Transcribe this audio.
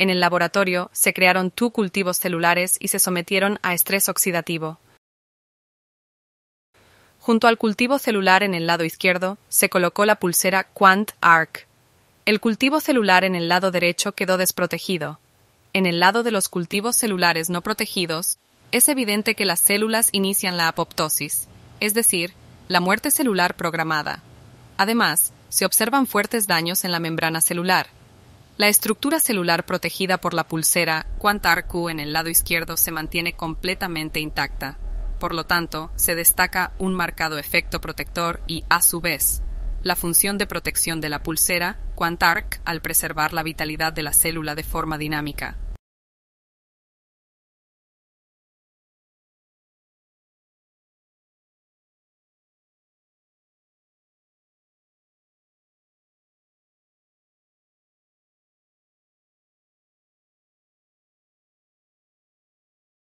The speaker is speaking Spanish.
En el laboratorio, se crearon TU cultivos celulares y se sometieron a estrés oxidativo. Junto al cultivo celular en el lado izquierdo, se colocó la pulsera Quant Arc. El cultivo celular en el lado derecho quedó desprotegido. En el lado de los cultivos celulares no protegidos, es evidente que las células inician la apoptosis, es decir, la muerte celular programada. Además, se observan fuertes daños en la membrana celular, la estructura celular protegida por la pulsera QuantarQ en el lado izquierdo se mantiene completamente intacta. Por lo tanto, se destaca un marcado efecto protector y, a su vez, la función de protección de la pulsera Quantarc al preservar la vitalidad de la célula de forma dinámica.